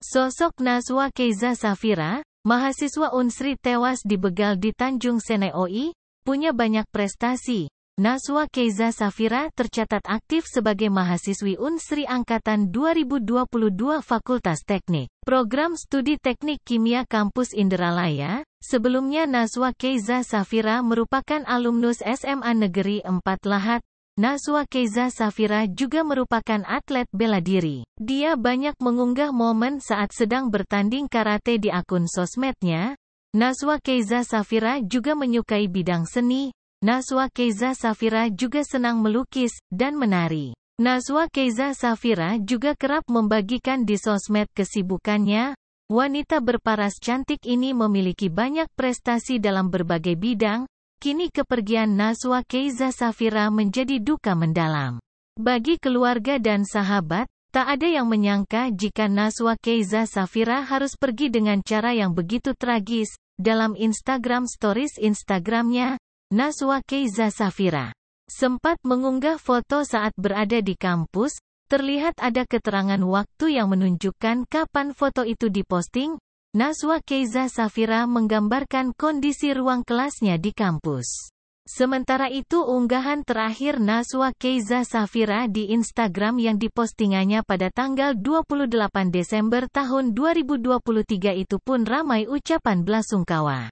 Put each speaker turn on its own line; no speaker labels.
Sosok Naswa Keiza Safira, mahasiswa Unsri tewas dibegal di Tanjung Seneoi, punya banyak prestasi. Naswa Keiza Safira tercatat aktif sebagai mahasiswi Unsri Angkatan 2022 Fakultas Teknik. Program Studi Teknik Kimia Kampus Indralaya, sebelumnya Naswa Keiza Safira merupakan alumnus SMA Negeri 4 Lahat, Naswa Keiza Safira juga merupakan atlet bela diri. Dia banyak mengunggah momen saat sedang bertanding karate di akun sosmednya. Naswa Keiza Safira juga menyukai bidang seni. Naswa Keiza Safira juga senang melukis dan menari. Naswa Keiza Safira juga kerap membagikan di sosmed kesibukannya. Wanita berparas cantik ini memiliki banyak prestasi dalam berbagai bidang, Kini kepergian Naswa Keiza Safira menjadi duka mendalam. Bagi keluarga dan sahabat, tak ada yang menyangka jika Naswa Keiza Safira harus pergi dengan cara yang begitu tragis. Dalam Instagram stories Instagramnya, Naswa Keiza Safira sempat mengunggah foto saat berada di kampus, terlihat ada keterangan waktu yang menunjukkan kapan foto itu diposting, Nazwa Keiza Safira menggambarkan kondisi ruang kelasnya di kampus. Sementara itu unggahan terakhir Naswa Keiza Safira di Instagram yang dipostingannya pada tanggal 28 Desember tahun 2023 itu pun ramai ucapan belasungkawa.